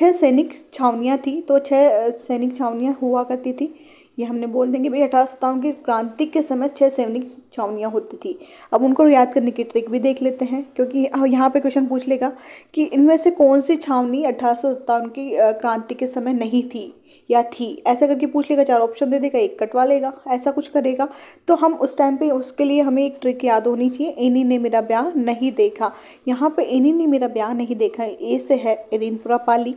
छः सैनिक छावनियाँ थी तो छः सैनिक छावनियाँ हुआ करती थी ये हमने बोल देंगे भाई अठारह सत्तावन की क्रांति के समय छः सैनिक छावनियाँ होती थी अब उनको याद करने की ट्रिक भी देख लेते हैं क्योंकि हाँ, यहाँ पे क्वेश्चन पूछ लेगा कि इनमें से कौन सी छावनी अठारह सत्तावन की क्रांति के समय नहीं थी या थी ऐसा करके पूछ लेगा चार ऑप्शन दे देगा एक कटवा लेगा ऐसा कुछ करेगा तो हम उस टाइम पे उसके लिए हमें एक ट्रिक याद होनी चाहिए इन्हीं ने मेरा ब्याह नहीं देखा यहाँ पे एनी ने मेरा ब्याह नहीं देखा ए से है इरिन पाली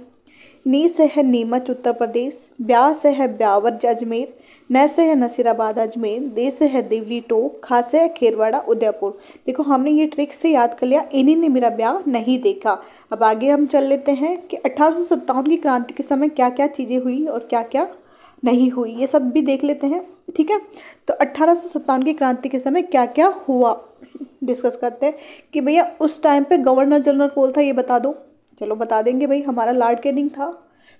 नीस से है नीमच उत्तर प्रदेश ब्याह से है ब्यावर अजमेर न से है नसीराबाद अजमेर दे से है देवली टोक खा से है खेरवाड़ा उदयपुर देखो हमने ये ट्रिक से याद कर लिया इन्हीं ने मेरा ब्याह नहीं देखा अब आगे हम चल लेते हैं कि अठारह की क्रांति के समय क्या क्या चीज़ें हुई और क्या क्या नहीं हुई ये सब भी देख लेते हैं ठीक है तो अट्ठारह की क्रांति के समय क्या क्या हुआ डिस्कस करते हैं कि भैया उस टाइम पे गवर्नर जनरल कौन था ये बता दो चलो बता देंगे भाई हमारा लॉर्ड कैनिंग था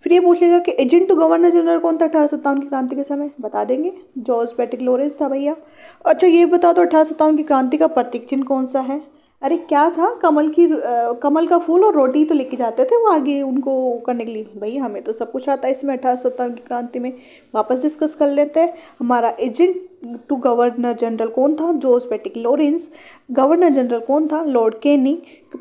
फिर ये पूछ लीजिएगा कि एजेंट टू गवर्नर जनरल कौन था अठारह सत्तावन की क्रांति के समय बता देंगे जॉर्ज पैटिक लोरेंस था भैया अच्छा ये बता दो तो अठारह सत्तावन की क्रांति का प्रतीक चिन्ह कौन सा है अरे क्या था कमल की कमल का फूल और रोटी तो लेके जाते थे वो आगे उनको करने के लिए भाई हमें तो सब कुछ आता है इसमें अठारह सत्तावन की क्रांति में वापस डिस्कस कर लेते हैं हमारा एजेंट टू गवर्नर जनरल कौन था जोस पेटिक लॉरेंस गवर्नर जनरल कौन था लॉर्ड केनी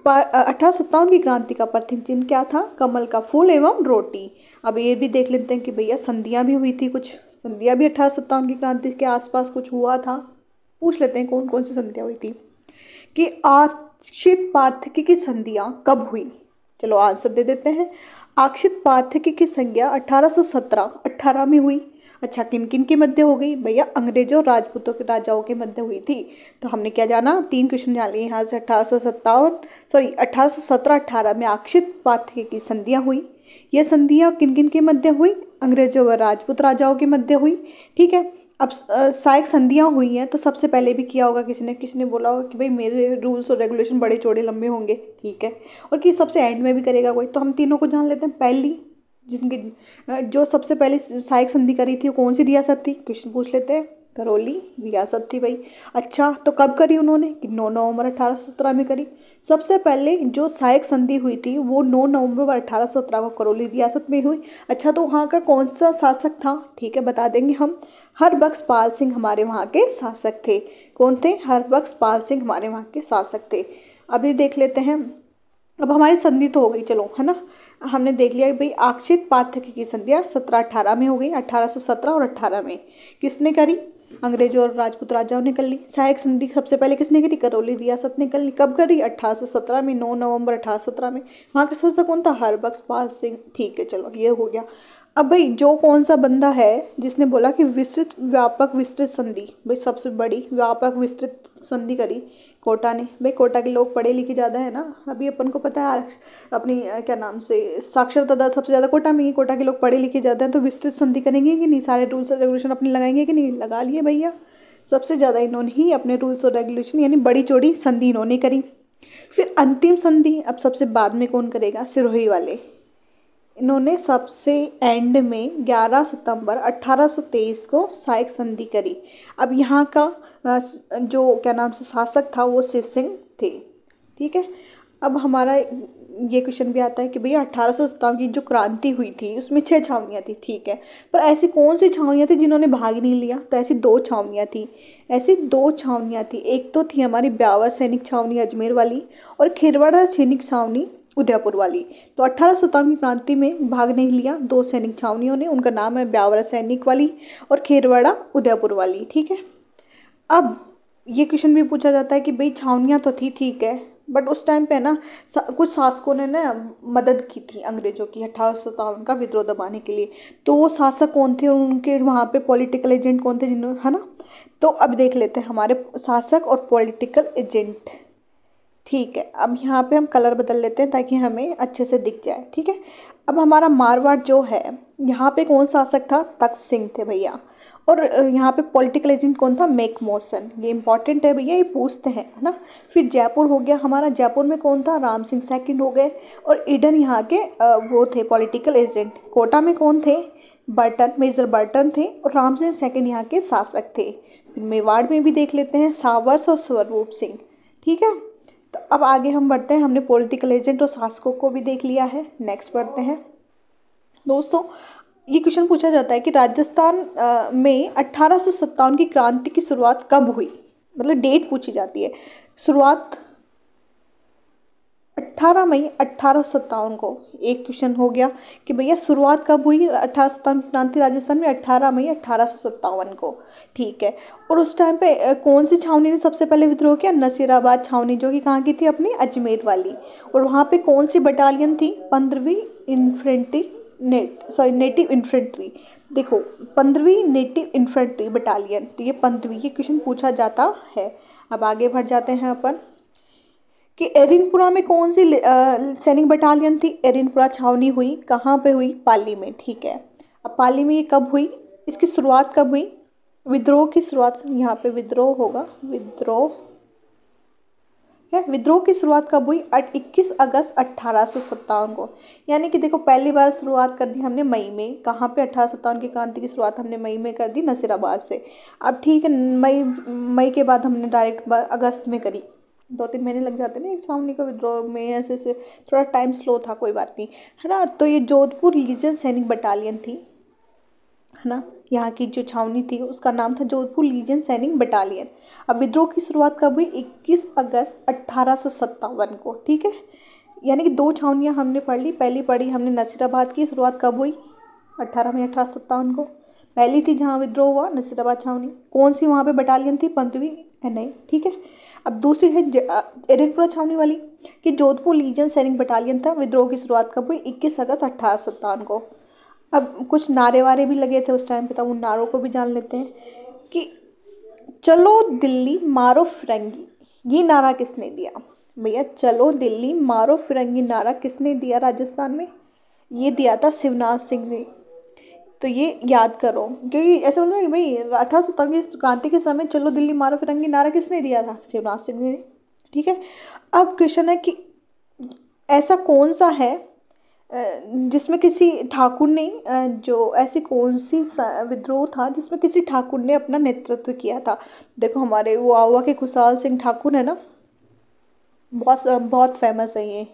अठारह सत्तावन की क्रांति का प्रथम चिन्ह क्या था कमल का फूल एवं रोटी अब ये भी देख लेते हैं कि भैया संधियाँ भी हुई थी कुछ संधियाँ भी अठारह सत्तावन की क्रांति के आसपास कुछ हुआ था पूछ लेते हैं कौन कौन सी संधियाँ हुई थी कि आक्षित पार्थकी की संधियाँ कब हुई चलो आंसर दे देते हैं आक्षित पार्थकी की संज्ञा 1817 18 में हुई अच्छा किन किन के मध्य हो गई भैया अंग्रेजों और राजपूतों के राजाओं के मध्य हुई थी तो हमने क्या जाना तीन क्वेश्चन जान लिए यहाँ से अठारह सॉरी अठारह सौ में आक्षित पार्थकी की संधियाँ हुई यह संधियाँ किन किन के मध्य हुई अंग्रेजों व राजपूत राजाओं के मध्य हुई ठीक है अब सहायक संधियाँ हुई हैं तो सबसे पहले भी किया होगा किसी ने किसी ने बोला होगा कि भाई मेरे रूल्स और रेगुलेशन बड़े चौड़े लंबे होंगे ठीक है और कि सबसे एंड में भी करेगा कोई तो हम तीनों को जान लेते हैं पहली जिनकी जो सबसे पहले सहायक संधि करी थी वो कौन सी रियासत थी क्वेश्चन पूछ लेते हैं करोली रियासत थी भाई अच्छा तो कब करी उन्होंने कि 9 नवंबर अठारह में करी सबसे पहले जो सहायक संधि हुई थी वो 9 नवंबर अठारह को करौली रियासत में हुई अच्छा तो वहाँ का कौन सा शासक था ठीक है बता देंगे हम हरबख्श पाल सिंह हमारे वहाँ के शासक थे कौन थे हरबख्श पाल सिंह हमारे वहाँ के शासक थे अभी देख लेते हैं अब हमारी संधि तो हो गई चलो है ना हमने देख लिया कि भाई आक्षित पाठ्य की संध्या सत्रह अठारह में हो गई अठारह सौ सत्रह और अट्ठारह में किसने करी अंग्रेजों और राजपूत राजाओं ने कर ली सहायक संधि सबसे पहले किसने करी करौली रियासत ने कर ली कब करी अट्ठारह में नौ नवंबर सत्रह में वहाँ का शासक कौन था हरबक्स पाल सिंह ठीक है चलो ये हो गया अब भाई जो कौन सा बंदा है जिसने बोला कि विस्तृत व्यापक विस्तृत संधि भाई सबसे बड़ी व्यापक विस्तृत संधि करी कोटा ने भाई कोटा के लोग पढ़े लिखे ज़्यादा है ना अभी अपन को पता है अपनी क्या नाम से साक्षरता दर सबसे ज़्यादा कोटा में ही कोटा के लोग पढ़े लिखे ज़्यादा हैं तो विस्तृत संधि करेंगे कि नहीं सारे रूल्स और रेगुलेशन अपने लगाएंगे कि नहीं लगा लिए भैया सबसे ज़्यादा इन्होंने ही अपने रूल्स और रेगुलेशन यानी बड़ी चौड़ी संधि इन्होंने करी फिर अंतिम संधि अब सबसे बाद में कौन करेगा सिरोही वाले इन्होंने सबसे एंड में 11 सितंबर 1823 को सहायक संधि करी अब यहाँ का जो क्या नाम से शासक था वो शिव सिंह थे ठीक है अब हमारा ये क्वेश्चन भी आता है कि भैया अट्ठारह की जो क्रांति हुई थी उसमें छः छावनियाँ थी ठीक है पर ऐसी कौन सी छावनियाँ थी जिन्होंने भाग नहीं लिया तो ऐसी दो छावनियाँ थी ऐसी दो छावनियाँ थी एक तो थी हमारी ब्यावर सैनिक छावनी अजमेर वाली और खिरवाड़ा सैनिक छावनी उदयपुर वाली तो अठारह की क्रांति में भाग नहीं लिया दो सैनिक छावनियों ने उनका नाम है ब्यावरा सैनिक वाली और खेरवाड़ा उदयपुर वाली ठीक है अब ये क्वेश्चन भी पूछा जाता है कि भाई छावनियाँ तो थी ठीक है बट उस टाइम पे ना कुछ शासकों ने ना मदद की थी अंग्रेज़ों की अट्ठारह सौ सत्तावन का विद्रोह दबाने के लिए तो वो शासक कौन थे उनके वहाँ पे पॉलिटिकल एजेंट कौन थे जिन्होंने है ना तो अब देख लेते हैं हमारे शासक और पॉलिटिकल एजेंट ठीक है अब यहाँ पे हम कलर बदल लेते हैं ताकि हमें अच्छे से दिख जाए ठीक है अब हमारा मारवाड़ जो है यहाँ पे कौन सा शासक था तख्त सिंह थे भैया और यहाँ पे पॉलिटिकल एजेंट कौन था मेक मोसन ये इंपॉर्टेंट है भैया ये पूछते हैं है ना फिर जयपुर हो गया हमारा जयपुर में कौन था राम सिंह सेकंड हो गए और इडन यहाँ के वो थे पॉलिटिकल एजेंट कोटा में कौन थे बर्टन मेजर बर्टन थे और राम सिंह सेकंड यहाँ के शासक थे फिर मेवाड़ में भी देख लेते हैं सावरस और स्वरूप सिंह ठीक है तो अब आगे हम बढ़ते हैं हमने पॉलिटिकल एजेंट और शासकों को भी देख लिया है नेक्स्ट बढ़ते हैं दोस्तों ये क्वेश्चन पूछा जाता है कि राजस्थान में अट्ठारह की क्रांति की शुरुआत कब हुई मतलब डेट पूछी जाती है शुरुआत 18 मई अट्ठारह को एक क्वेश्चन हो गया कि भैया शुरुआत कब हुई अट्ठारह सत्तावन क्रांति राजस्थान में 18 मई अट्ठारह को ठीक है और उस टाइम पे कौन सी छावनी ने सबसे पहले विद्रोह किया नसीराबाद छावनी जो कि कहाँ की थी अपनी अजमेर वाली और वहाँ पे कौन सी बटालियन थी पंद्रहवीं infantry net sorry native infantry देखो पंद्रहवीं नेटिव इन्फेंट्री बटालियन तो ये पंद्रहवीं ये क्वेश्चन पूछा जाता है अब आगे बढ़ जाते हैं अपन कि एरिनपुरा में कौन सी सैनिक बटालियन थी एरिनपुरा छावनी हुई कहाँ पे हुई पाली में ठीक है अब पाली में ये कब हुई इसकी शुरुआत कब हुई विद्रोह की शुरुआत यहाँ पे विद्रोह होगा विद्रोह विद्रोह की शुरुआत कब हुई अट इक्कीस अगस्त अट्ठारह सौ सत्तावन को यानी कि देखो पहली बार शुरुआत कर दी हमने मई में कहाँ पे अट्ठारह सत्तावन की क्रांति की शुरुआत हमने मई में कर दी नसीराबाद से अब ठीक है मई मई के बाद हमने डायरेक्ट अगस्त में करी दो तीन महीने लग जाते ना एग्जाम का विद्रॉ में ऐसे ऐसे थोड़ा टाइम स्लो था कोई बात नहीं है ना तो ये जोधपुर लीजन सैनिक बटालियन थी है ना यहाँ की जो छावनी थी उसका नाम था जोधपुर लीजन सैनिक बटालियन अब विद्रोह की शुरुआत कब हुई 21 अगस्त अट्ठारह को ठीक है यानी कि दो छावनियाँ हमने पढ़ ली पहली पढ़ी हमने नसीराबाद की शुरुआत कब हुई अट्ठारह मई अठारह को पहली थी जहाँ विद्रोह हुआ नसीराबाद छावनी कौन सी वहाँ पे बटालियन थी पंद्रवीं एन आई ठीक है अब दूसरी है एरनपुरा छावनी वाली कि जोधपुर लीजन सैनिक बटालियन था विद्रोह की शुरुआत कब हुई इक्कीस अगस्त अट्ठारह सत्तावन को अब कुछ नारे वारे भी लगे थे उस टाइम पे तब तो उन नारों को भी जान लेते हैं कि चलो दिल्ली मारो फिरंगी ये नारा किसने दिया भैया चलो दिल्ली मारो फिरंगी नारा किसने दिया राजस्थान में ये दिया था शिवनाथ सिंह ने तो ये याद करो क्योंकि ऐसे बोलते हैं भाई अठारह सौ क्रांति के समय चलो दिल्ली मारो फिरंगी नारा किसने दिया था शिवराज सिंह ने ठीक है अब क्वेश्चन है कि ऐसा कौन सा है जिसमें किसी ठाकुर ने जो ऐसी कौन सी विद्रोह था जिसमें किसी ठाकुर ने अपना नेतृत्व किया था देखो हमारे वो आवा के कुशाल सिंह ठाकुर है ना बहुत बहुत फेमस है ये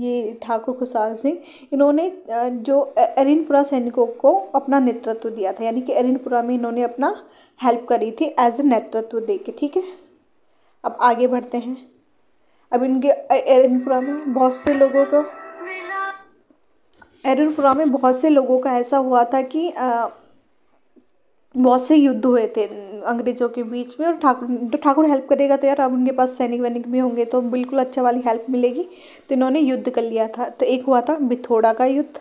ये ठाकुर खुशाल सिंह इन्होंने जो अरिनपुरा सैनिकों को अपना नेतृत्व दिया था यानी कि अरिनपुरा में इन्होंने अपना हेल्प करी थी एज ए नेतृत्व दे के ठीक है अब आगे बढ़ते हैं अब इनके अरिनपुरा में बहुत से लोगों को अरिनपुरा में बहुत से लोगों का ऐसा हुआ था कि आ, बहुत से युद्ध हुए थे अंग्रेज़ों के बीच में और ठाकुर ठाकुर हेल्प करेगा तो यार अब उनके पास सैनिक वैनिक भी होंगे तो बिल्कुल अच्छा वाली हेल्प मिलेगी तो इन्होंने युद्ध कर लिया था तो एक हुआ था बिथोड़ा का युद्ध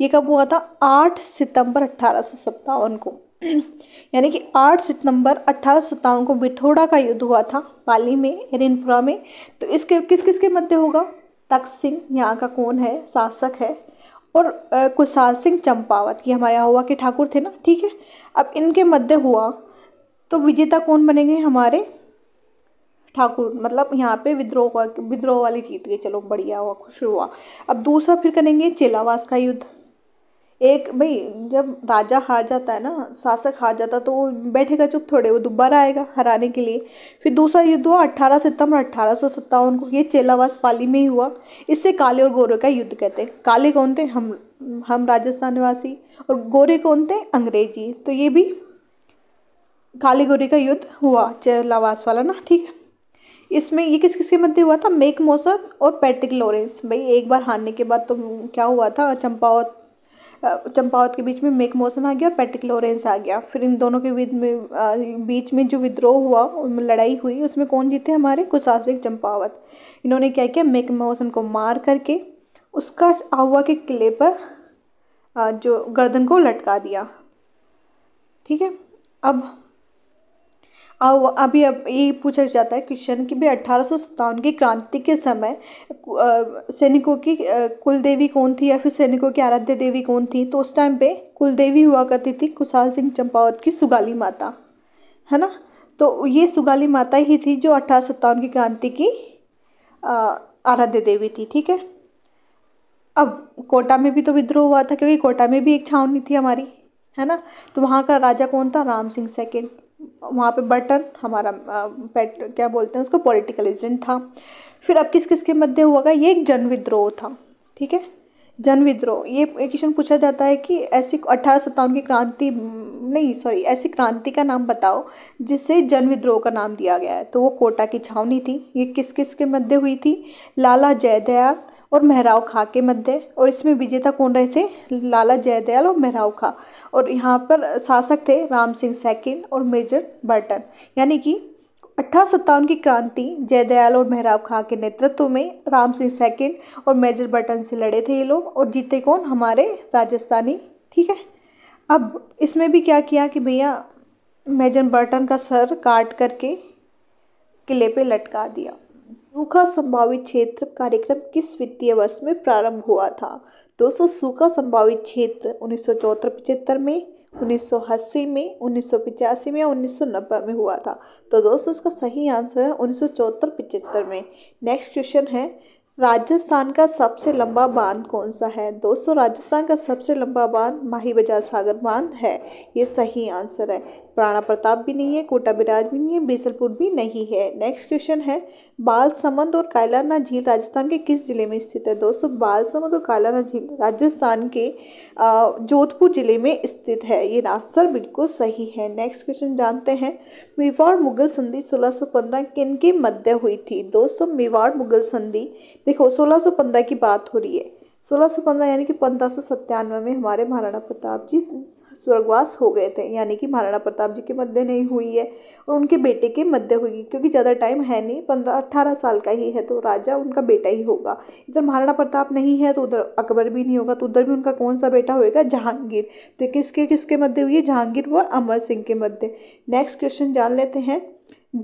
ये कब हुआ था आठ सितंबर अट्ठारह को यानी कि आठ सितंबर अट्ठारह को बिथोड़ा का युद्ध हुआ था पाली में रिनपुरा में तो इसके किस किस के मध्य होगा तख्त सिंह यहाँ का कौन है शासक है और कुशाल सिंह चंपावत ये हमारे यहाँ हुआ के ठाकुर थे ना ठीक है अब इनके मध्य हुआ तो विजेता कौन बनेंगे हमारे ठाकुर मतलब यहाँ पे विद्रोह विद्रोह वाली जीत गए चलो बढ़िया हुआ खुश हुआ अब दूसरा फिर करेंगे चेलावास का युद्ध एक भाई जब राजा हार जाता है ना शासक हार जाता तो वो बैठेगा चुप थोड़े वो दोबारा आएगा हराने के लिए फिर दूसरा युद्ध हुआ अट्ठारह सितंबर अट्ठारह सौ सत्तावन को ये चेलावास पाली में ही हुआ इससे काले और गोरे का युद्ध कहते हैं काले कौन थे हम हम राजस्थान निवासी और गोरे कौन थे अंग्रेजी तो ये भी काले गोरे का युद्ध हुआ चेलावास वाला ना ठीक है इसमें ये किस किस के मध्य हुआ था मेक मोसर और पैट्रिक लॉरेंस भाई एक बार हारने के बाद तो क्या हुआ था चंपावत चंपावत के बीच में मेक मोशन आ गया और पैट्रिक लॉरेंस आ गया फिर इन दोनों के में, बीच में जो विद्रोह हुआ लड़ाई हुई उसमें कौन जीते हमारे कुशासिक चंपावत इन्होंने क्या किया मेक मोशन को मार करके उसका आहुआ के किले पर जो गर्दन को लटका दिया ठीक है अब और अभी अब ये पूछा जाता है क्वेश्चन कि भाई अठारह की क्रांति के समय सैनिकों की कुल देवी कौन थी या फिर सैनिकों की आराध्य देवी कौन थी तो उस टाइम पे कुल देवी हुआ करती थी कुशाल सिंह चंपावत की सुगाली माता है ना तो ये सुगाली माता ही थी जो अठारह की क्रांति की आराध्य देवी थी ठीक है अब कोटा में भी तो विद्रोह हुआ था क्योंकि कोटा में भी एक छावनी थी हमारी है ना तो वहाँ का राजा कौन था राम सिंह सेकेंड वहाँ पे बटन हमारा पेट क्या बोलते हैं उसको पॉलिटिकल एजेंट था फिर अब किस किस के मध्य हुआ ये एक जन विद्रोह था ठीक है जन विद्रोह ये क्वेश्चन पूछा जाता है कि ऐसी अट्ठारह सत्तावन की क्रांति नहीं सॉरी ऐसी क्रांति का नाम बताओ जिससे जन विद्रोह का नाम दिया गया है तो वो कोटा की छावनी थी ये किस किस के मध्य हुई थी लाला जयदयाल और मेहराव खां के मध्य और इसमें विजेता कौन रहे थे लाला जयदयाल और मेहराव खा और यहाँ पर शासक थे राम सिंह सेकेंड और मेजर बर्टन यानी कि अठारह सत्तावन की क्रांति जयदयाल और मेहराव खां के नेतृत्व में राम सिंह सेकेंड और मेजर बटन से लड़े थे ये लोग और जीते कौन हमारे राजस्थानी ठीक है अब इसमें भी क्या किया कि भैया मेजर बर्टन का सर काट करके किले पे लटका दिया सूखा संभावित क्षेत्र कार्यक्रम किस वित्तीय वर्ष में प्रारंभ हुआ था दोस्तों सूखा संभावित क्षेत्र उन्नीस सौ में उन्नीस सौ अस्सी में उन्नीस सौ में और उन्नीस सौ नब्बे में हुआ था तो दोस्तों इसका सही आंसर है उन्नीस सौ चौहत्तर पचहत्तर में नेक्स्ट क्वेश्चन है राजस्थान का सबसे लंबा बांध कौन सा है दोस्तों राजस्थान का सबसे लंबा बांध माही बाजार सागर बांध है ये सही आंसर है राणा प्रताप भी नहीं है कोटा बिराज भी नहीं है बीसलपुर भी नहीं है नेक्स्ट क्वेश्चन है बाल समंद और कायलाना झील राजस्थान के किस जिले में स्थित है दोस्तों बाल समंद और कायलाना झील राजस्थान के जोधपुर जिले में स्थित है ये आंसर बिल्कुल सही है नेक्स्ट क्वेश्चन जानते हैं मेवाड़ मुगल संधि 1615 किन के मध्य हुई थी दोस्तों मेवाड़ मुगल संधि देखो 1615 की बात हो रही है सोलह सौ पंद्रह यानी कि पंद्रह सौ सत्तानवे में हमारे महाराणा प्रताप जी स्वर्गवास हो गए थे यानी कि महाराणा प्रताप जी के मध्य नहीं हुई है और उनके बेटे के मध्य होगी क्योंकि ज़्यादा टाइम है नहीं पंद्रह अट्ठारह साल का ही है तो राजा उनका बेटा ही होगा इधर महाराणा प्रताप नहीं है तो उधर अकबर भी नहीं होगा तो उधर भी उनका कौन सा बेटा होगा जहांगीर तो किसके किसके मध्य हुई है जहांगीर और अमर सिंह के मध्य नेक्स्ट क्वेश्चन जान लेते हैं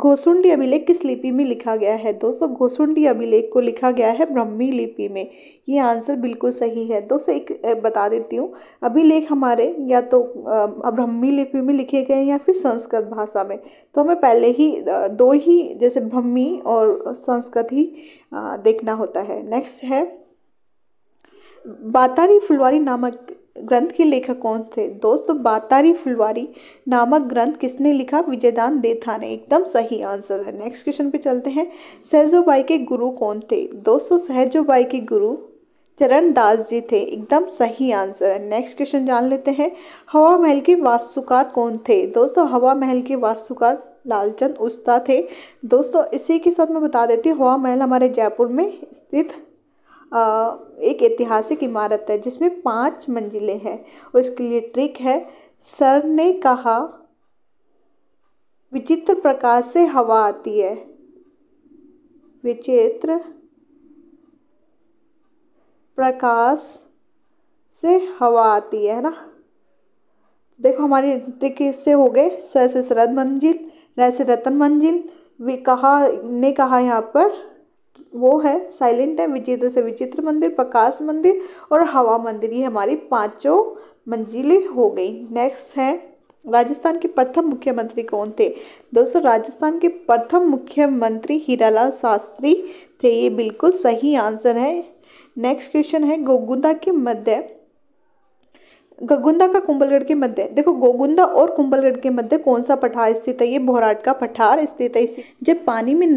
गोसुंडी अभिलेख किस लिपि में लिखा गया है दोस्तों गोसुंडी अभिलेख को लिखा गया है ब्रह्मी लिपि में ये आंसर बिल्कुल सही है दोस्तों एक बता देती हूँ अभिलेख हमारे या तो ब्रह्मी लिपि में लिखे गए या फिर संस्कृत भाषा में तो हमें पहले ही दो ही जैसे ब्रह्मी और संस्कृत ही देखना होता है नेक्स्ट है बातारी फुलवारी नामक ग्रंथ के लेखक कौन थे दोस्तों बातारी फुलवारी नामक ग्रंथ किसने लिखा विजयदान देथा ने एकदम सही आंसर है नेक्स्ट क्वेश्चन पे चलते हैं सहजोबाई के गुरु कौन थे दोस्तों सहजोबाई के गुरु चरण दास जी थे एकदम सही आंसर है नेक्स्ट क्वेश्चन जान लेते हैं हवा महल के वास्तुकार कौन थे दोस्तों हवा महल के वास्तुकार लालचंद उस्ता थे दोस्तों इसी के साथ मैं बता देती हूँ हवा महल हमारे जयपुर में स्थित एक ऐतिहासिक इमारत है जिसमें पांच मंजिलें हैं और इसके लिए ट्रिक है सर ने कहा विचित्र प्रकाश से हवा आती है विचित्र प्रकाश से हवा आती है ना देखो हमारी ट्रिक इससे हो गए सर से शरद मंजिल रह से रतन मंजिल वे कहा ने कहा यहाँ पर वो है साइलेंट है विचित्र से विचित्र मंदिर प्रकाश मंदिर और हवा मंदिर ये हमारी पांचों मंजिलें हो गई नेक्स्ट है राजस्थान के प्रथम मुख्यमंत्री कौन थे दोस्तों राजस्थान के प्रथम मुख्यमंत्री हीरालाल शास्त्री थे ये बिल्कुल सही आंसर है नेक्स्ट क्वेश्चन है गोगुंदा के मध्य गोगुंदा का कुंभलगढ़ के मध्य देखो गोगुंदा और कुंभलगढ़ के मध्य कौन सा पठार स्थित है ये भोराट का पठार स्थित है जब पानी में